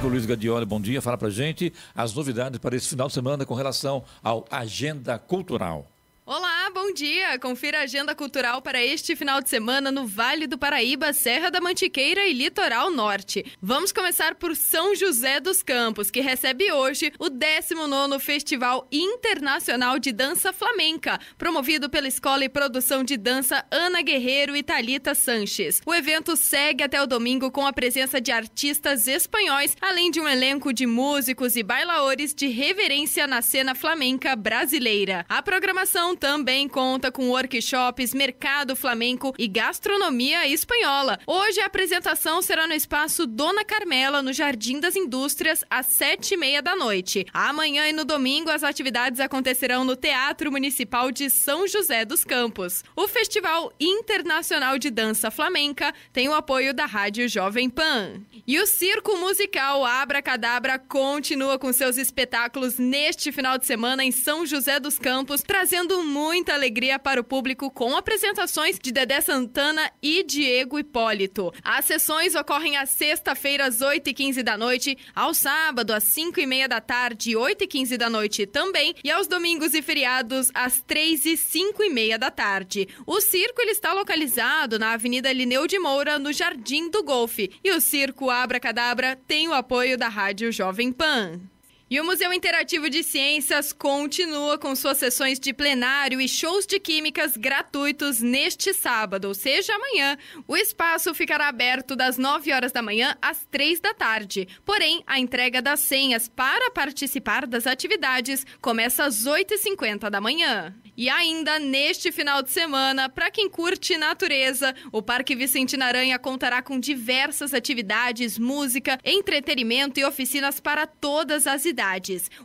técnico Luiz Gadioli, bom dia. Fala pra gente as novidades para esse final de semana com relação ao Agenda Cultural. Bom dia! Confira a agenda cultural para este final de semana no Vale do Paraíba, Serra da Mantiqueira e Litoral Norte. Vamos começar por São José dos Campos, que recebe hoje o 19 Festival Internacional de Dança Flamenca, promovido pela Escola e Produção de Dança Ana Guerreiro e Talita Sanches. O evento segue até o domingo com a presença de artistas espanhóis, além de um elenco de músicos e bailaores de reverência na cena flamenca brasileira. A programação também com conta com workshops, mercado flamenco e gastronomia espanhola. Hoje a apresentação será no espaço Dona Carmela, no Jardim das Indústrias, às sete e meia da noite. Amanhã e no domingo as atividades acontecerão no Teatro Municipal de São José dos Campos. O Festival Internacional de Dança Flamenca tem o apoio da Rádio Jovem Pan. E o circo musical Abra Cadabra continua com seus espetáculos neste final de semana em São José dos Campos, trazendo muita alegria alegria para o público com apresentações de Dedé Santana e Diego Hipólito. As sessões ocorrem às sexta-feira, às 8h15 da noite, ao sábado, às 5h30 da tarde, 8h15 da noite também, e aos domingos e feriados, às 3 e 5 h 30 da tarde. O circo ele está localizado na Avenida Lineu de Moura, no Jardim do Golfe. E o circo Abra Cadabra tem o apoio da Rádio Jovem Pan. E o Museu Interativo de Ciências continua com suas sessões de plenário e shows de químicas gratuitos neste sábado, ou seja, amanhã. O espaço ficará aberto das 9 horas da manhã às 3 da tarde. Porém, a entrega das senhas para participar das atividades começa às 8h50 da manhã. E ainda neste final de semana, para quem curte natureza, o Parque Vicente Aranha contará com diversas atividades, música, entretenimento e oficinas para todas as idades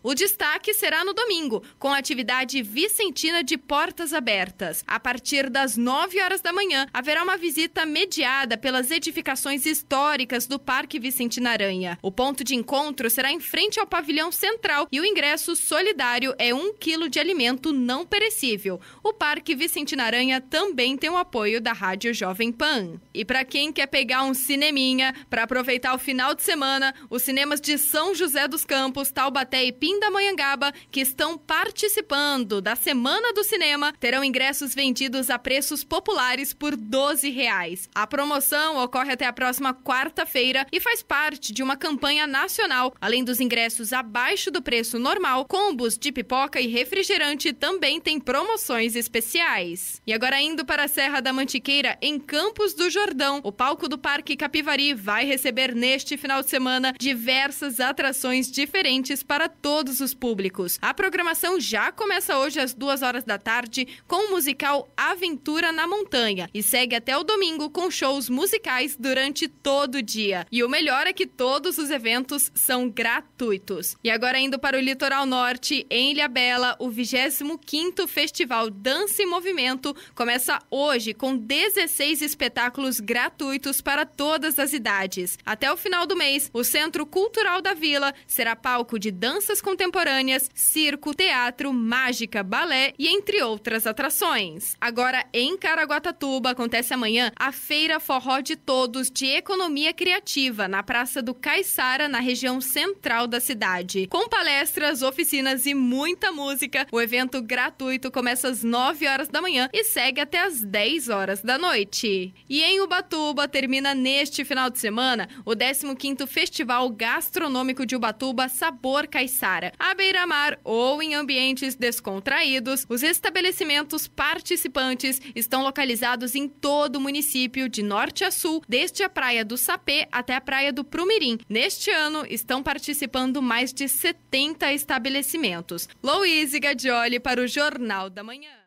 o destaque será no domingo, com a atividade vicentina de portas abertas. A partir das 9 horas da manhã, haverá uma visita mediada pelas edificações históricas do Parque Vicentina Aranha. O ponto de encontro será em frente ao pavilhão central e o ingresso solidário é um quilo de alimento não perecível. O Parque Vicentina Aranha também tem o apoio da Rádio Jovem Pan. E para quem quer pegar um cineminha para aproveitar o final de semana, os cinemas de São José dos Campos, tal Taubaté e Pindamonhangaba, que estão participando da Semana do Cinema, terão ingressos vendidos a preços populares por R$ 12. Reais. A promoção ocorre até a próxima quarta-feira e faz parte de uma campanha nacional. Além dos ingressos abaixo do preço normal, combos de pipoca e refrigerante também têm promoções especiais. E agora indo para a Serra da Mantiqueira, em Campos do Jordão, o palco do Parque Capivari vai receber neste final de semana diversas atrações diferentes para todos os públicos. A programação já começa hoje às duas horas da tarde com o musical Aventura na Montanha e segue até o domingo com shows musicais durante todo o dia. E o melhor é que todos os eventos são gratuitos. E agora indo para o litoral norte, em Ilhabela, o 25º Festival Dança e Movimento começa hoje com 16 espetáculos gratuitos para todas as idades. Até o final do mês, o Centro Cultural da Vila será palco de de danças contemporâneas, circo, teatro, mágica, balé e entre outras atrações. Agora, em Caraguatatuba, acontece amanhã a Feira Forró de Todos de Economia Criativa, na Praça do Caiçara, na região central da cidade. Com palestras, oficinas e muita música, o evento gratuito começa às 9 horas da manhã e segue até às 10 horas da noite. E em Ubatuba termina neste final de semana o 15º Festival Gastronômico de Ubatuba Sabá por caiçara. À beira-mar ou em ambientes descontraídos, os estabelecimentos participantes estão localizados em todo o município, de norte a sul, desde a Praia do Sapê até a Praia do Prumirim. Neste ano, estão participando mais de 70 estabelecimentos. Louise Gadioli para o Jornal da Manhã.